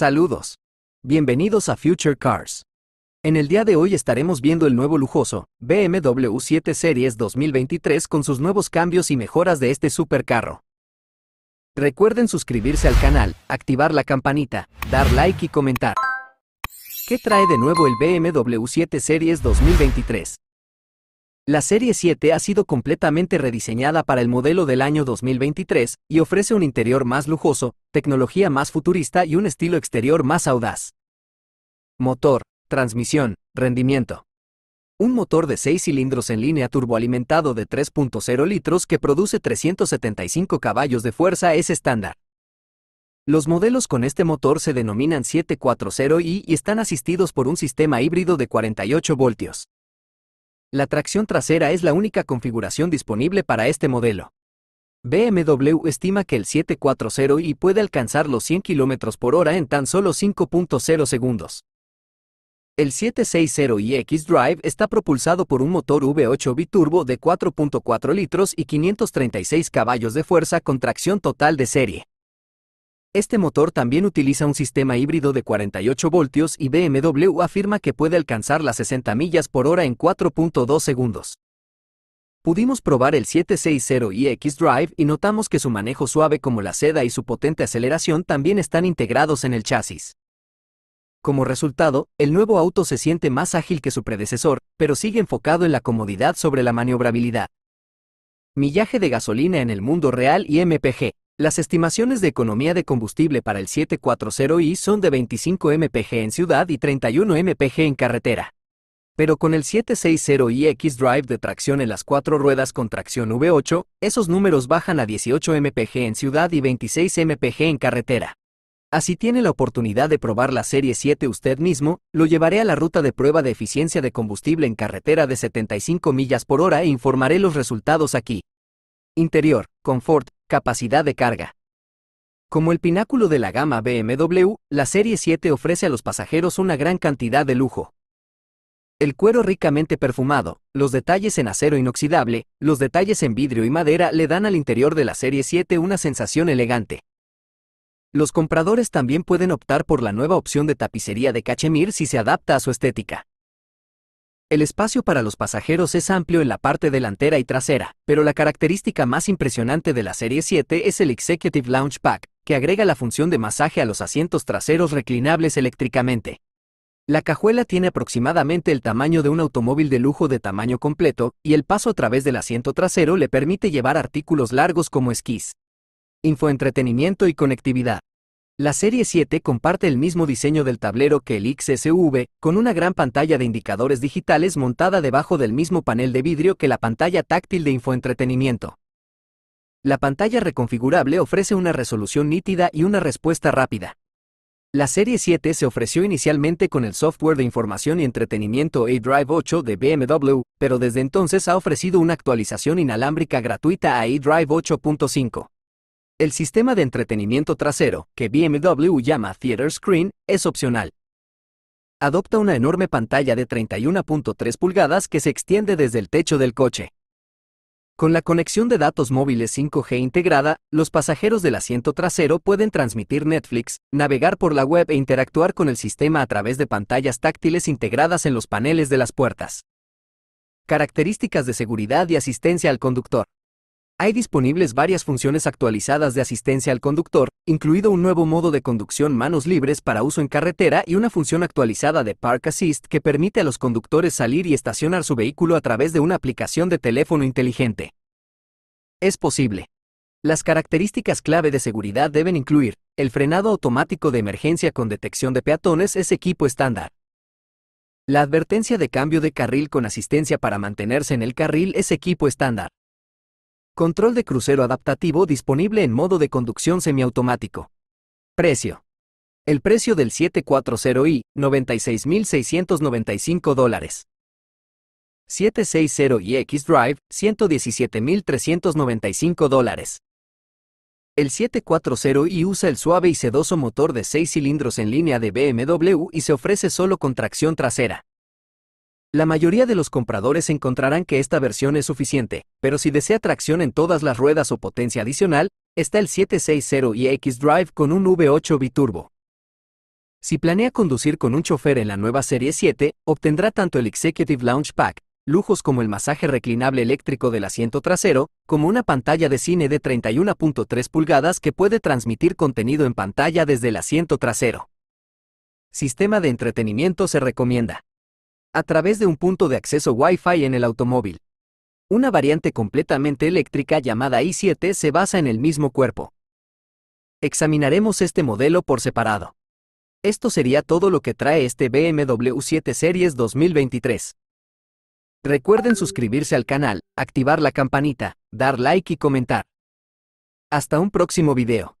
Saludos. Bienvenidos a Future Cars. En el día de hoy estaremos viendo el nuevo lujoso BMW 7 Series 2023 con sus nuevos cambios y mejoras de este supercarro. Recuerden suscribirse al canal, activar la campanita, dar like y comentar. ¿Qué trae de nuevo el BMW 7 Series 2023? La Serie 7 ha sido completamente rediseñada para el modelo del año 2023 y ofrece un interior más lujoso, tecnología más futurista y un estilo exterior más audaz. Motor, transmisión, rendimiento. Un motor de 6 cilindros en línea turboalimentado de 3.0 litros que produce 375 caballos de fuerza es estándar. Los modelos con este motor se denominan 740i y están asistidos por un sistema híbrido de 48 voltios. La tracción trasera es la única configuración disponible para este modelo. BMW estima que el 740i puede alcanzar los 100 km por hora en tan solo 5.0 segundos. El 760 X Drive está propulsado por un motor V8 biturbo de 4.4 litros y 536 caballos de fuerza con tracción total de serie. Este motor también utiliza un sistema híbrido de 48 voltios y BMW afirma que puede alcanzar las 60 millas por hora en 4.2 segundos. Pudimos probar el 760iX Drive y notamos que su manejo suave como la seda y su potente aceleración también están integrados en el chasis. Como resultado, el nuevo auto se siente más ágil que su predecesor, pero sigue enfocado en la comodidad sobre la maniobrabilidad. Millaje de gasolina en el mundo real y MPG. Las estimaciones de economía de combustible para el 740i son de 25 mpg en ciudad y 31 mpg en carretera. Pero con el 760i X-Drive de tracción en las cuatro ruedas con tracción V8, esos números bajan a 18 mpg en ciudad y 26 mpg en carretera. Así tiene la oportunidad de probar la Serie 7 usted mismo, lo llevaré a la ruta de prueba de eficiencia de combustible en carretera de 75 millas por hora e informaré los resultados aquí. Interior, confort, Capacidad de carga. Como el pináculo de la gama BMW, la Serie 7 ofrece a los pasajeros una gran cantidad de lujo. El cuero ricamente perfumado, los detalles en acero inoxidable, los detalles en vidrio y madera le dan al interior de la Serie 7 una sensación elegante. Los compradores también pueden optar por la nueva opción de tapicería de cachemir si se adapta a su estética. El espacio para los pasajeros es amplio en la parte delantera y trasera, pero la característica más impresionante de la Serie 7 es el Executive Lounge Pack, que agrega la función de masaje a los asientos traseros reclinables eléctricamente. La cajuela tiene aproximadamente el tamaño de un automóvil de lujo de tamaño completo, y el paso a través del asiento trasero le permite llevar artículos largos como esquís. Infoentretenimiento y conectividad. La Serie 7 comparte el mismo diseño del tablero que el XSV, con una gran pantalla de indicadores digitales montada debajo del mismo panel de vidrio que la pantalla táctil de infoentretenimiento. La pantalla reconfigurable ofrece una resolución nítida y una respuesta rápida. La Serie 7 se ofreció inicialmente con el software de información y entretenimiento iDrive 8 de BMW, pero desde entonces ha ofrecido una actualización inalámbrica gratuita a iDrive 8.5. El sistema de entretenimiento trasero, que BMW llama Theater Screen, es opcional. Adopta una enorme pantalla de 31.3 pulgadas que se extiende desde el techo del coche. Con la conexión de datos móviles 5G integrada, los pasajeros del asiento trasero pueden transmitir Netflix, navegar por la web e interactuar con el sistema a través de pantallas táctiles integradas en los paneles de las puertas. Características de seguridad y asistencia al conductor. Hay disponibles varias funciones actualizadas de asistencia al conductor, incluido un nuevo modo de conducción manos libres para uso en carretera y una función actualizada de Park Assist que permite a los conductores salir y estacionar su vehículo a través de una aplicación de teléfono inteligente. Es posible. Las características clave de seguridad deben incluir el frenado automático de emergencia con detección de peatones es equipo estándar. La advertencia de cambio de carril con asistencia para mantenerse en el carril es equipo estándar. Control de crucero adaptativo disponible en modo de conducción semiautomático. Precio. El precio del 740i, 96.695 dólares. 760iX Drive, 117.395 dólares. El 740i usa el suave y sedoso motor de 6 cilindros en línea de BMW y se ofrece solo con tracción trasera. La mayoría de los compradores encontrarán que esta versión es suficiente, pero si desea tracción en todas las ruedas o potencia adicional, está el 760iX Drive con un V8 biturbo. Si planea conducir con un chofer en la nueva Serie 7, obtendrá tanto el Executive Lounge Pack, lujos como el masaje reclinable eléctrico del asiento trasero, como una pantalla de cine de 31.3 pulgadas que puede transmitir contenido en pantalla desde el asiento trasero. Sistema de entretenimiento se recomienda a través de un punto de acceso Wi-Fi en el automóvil. Una variante completamente eléctrica llamada i7 se basa en el mismo cuerpo. Examinaremos este modelo por separado. Esto sería todo lo que trae este BMW 7 Series 2023. Recuerden suscribirse al canal, activar la campanita, dar like y comentar. Hasta un próximo video.